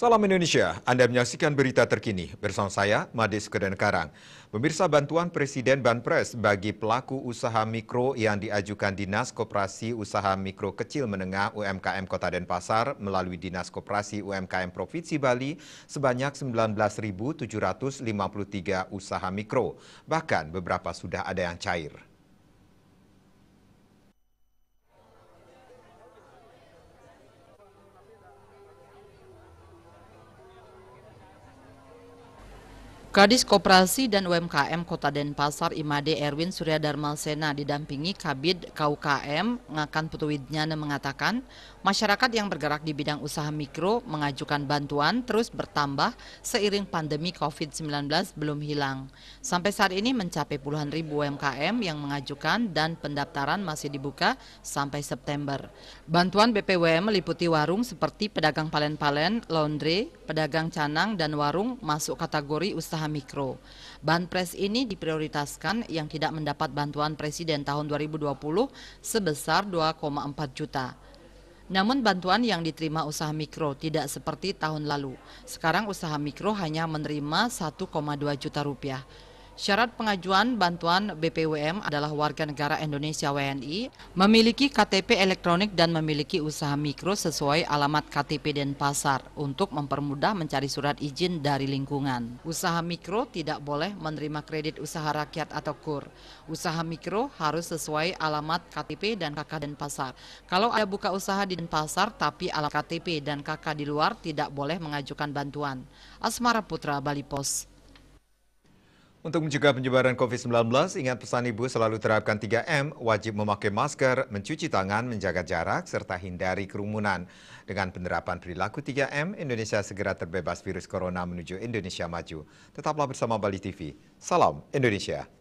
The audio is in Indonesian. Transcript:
Salam Indonesia, Anda menyaksikan berita terkini bersama saya, Madis Karang. Pemirsa bantuan Presiden Banpres bagi pelaku usaha mikro yang diajukan Dinas Koperasi Usaha Mikro Kecil Menengah UMKM Kota Denpasar melalui Dinas Koperasi UMKM Provinsi Bali sebanyak 19.753 usaha mikro. Bahkan beberapa sudah ada yang cair. Kadis Koperasi dan UMKM Kota Denpasar Imade Erwin Surya Darmalsena didampingi Kabid KUKM Ngakan Putu mengatakan masyarakat yang bergerak di bidang usaha mikro mengajukan bantuan terus bertambah seiring pandemi COVID-19 belum hilang. Sampai saat ini mencapai puluhan ribu UMKM yang mengajukan dan pendaftaran masih dibuka sampai September. Bantuan BPWM meliputi warung seperti pedagang palen-palen, laundry, pedagang canang, dan warung masuk kategori usaha usaha mikro. Banpres ini diprioritaskan yang tidak mendapat bantuan Presiden tahun 2020 sebesar 2,4 juta. Namun bantuan yang diterima usaha mikro tidak seperti tahun lalu. Sekarang usaha mikro hanya menerima 1,2 juta rupiah. Syarat pengajuan bantuan BPUM adalah warga negara Indonesia WNI, memiliki KTP elektronik dan memiliki usaha mikro sesuai alamat KTP Denpasar untuk mempermudah mencari surat izin dari lingkungan. Usaha mikro tidak boleh menerima kredit usaha rakyat atau KUR. Usaha mikro harus sesuai alamat KTP dan KK Denpasar. Kalau ada buka usaha di Denpasar tapi alamat KTP dan KK di luar tidak boleh mengajukan bantuan. Asmara Putra, Bali Pos. Untuk mencegah penyebaran COVID-19, ingat pesan Ibu selalu terapkan 3M, wajib memakai masker, mencuci tangan, menjaga jarak, serta hindari kerumunan. Dengan penerapan perilaku 3M, Indonesia segera terbebas virus corona menuju Indonesia maju. Tetaplah bersama Bali TV. Salam Indonesia.